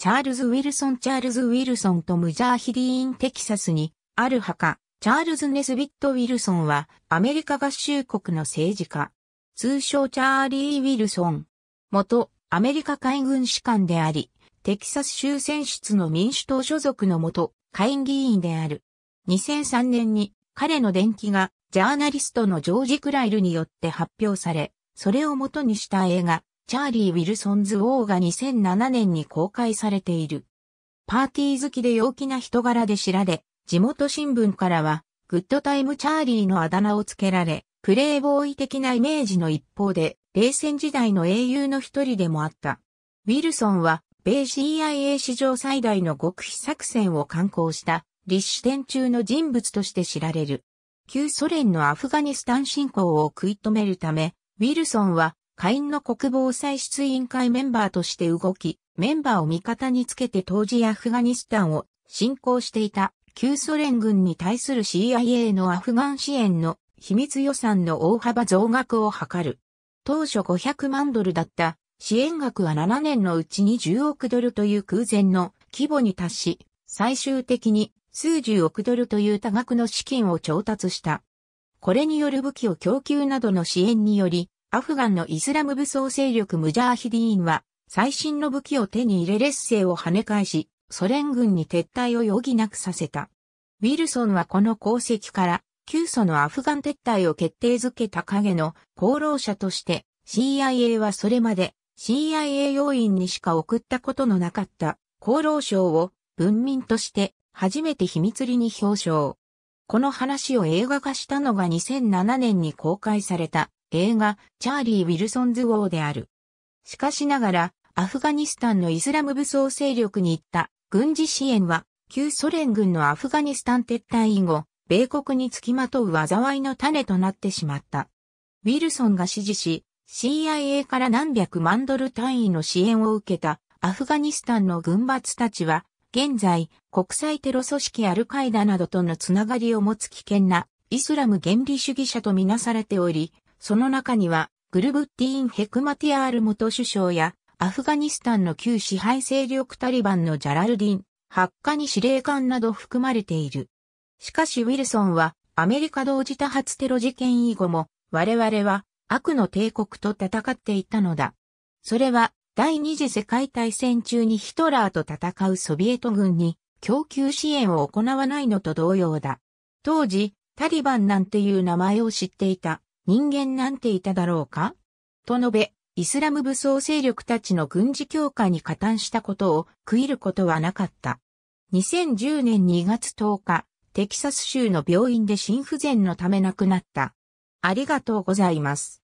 チャールズ・ウィルソン・チャールズ・ウィルソンとムジャーヒディーン・テキサスに、ある墓、チャールズ・ネスビット・ウィルソンは、アメリカ合衆国の政治家。通称チャーリー・ウィルソン。元、アメリカ海軍士官であり、テキサス州選出の民主党所属の元、下院議員である。2003年に、彼の伝記が、ジャーナリストのジョージ・クライルによって発表され、それを元にした映画、チャーリー・ウィルソンズ・ウォーが2007年に公開されている。パーティー好きで陽気な人柄で知られ、地元新聞からは、グッドタイム・チャーリーのあだ名を付けられ、プレイボーイ的なイメージの一方で、冷戦時代の英雄の一人でもあった。ウィルソンは、米 CIA 史上最大の極秘作戦を敢行した立志点中の人物として知られる。旧ソ連のアフガニスタン侵攻を食い止めるため、ウィルソンは下院の国防歳出委員会メンバーとして動き、メンバーを味方につけて当時アフガニスタンを侵攻していた旧ソ連軍に対する CIA のアフガン支援の秘密予算の大幅増額を図る。当初500万ドルだった支援額は7年のうちに10億ドルという空前の規模に達し、最終的に数十億ドルという多額の資金を調達した。これによる武器を供給などの支援により、アフガンのイスラム武装勢力ムジャーヒディーンは、最新の武器を手に入れ劣勢を跳ね返し、ソ連軍に撤退を余儀なくさせた。ウィルソンはこの功績から、旧祖のアフガン撤退を決定づけた影の功労者として、CIA はそれまで CIA 要員にしか送ったことのなかった功労賞を文民として初めて秘密裏に表彰。この話を映画化したのが2007年に公開された映画、チャーリー・ウィルソンズ・ウォーである。しかしながら、アフガニスタンのイスラム武装勢力に行った軍事支援は、旧ソ連軍のアフガニスタン撤退以後、米国につきまとう災いの種となってしまった。ウィルソンが支持し、CIA から何百万ドル単位の支援を受けたアフガニスタンの軍閥たちは、現在、国際テロ組織アルカイダなどとのつながりを持つ危険なイスラム原理主義者とみなされており、その中には、グルブッティーン・ヘクマティアール元首相や、アフガニスタンの旧支配勢力タリバンのジャラルディン、ハッカニ司令官など含まれている。しかしウィルソンは、アメリカ同時多発テロ事件以後も、我々は悪の帝国と戦っていたのだ。それは、第二次世界大戦中にヒトラーと戦うソビエト軍に供給支援を行わないのと同様だ。当時、タリバンなんていう名前を知っていた人間なんていただろうかと述べ、イスラム武装勢力たちの軍事強化に加担したことを食いることはなかった。2010年2月10日、テキサス州の病院で心不全のため亡くなった。ありがとうございます。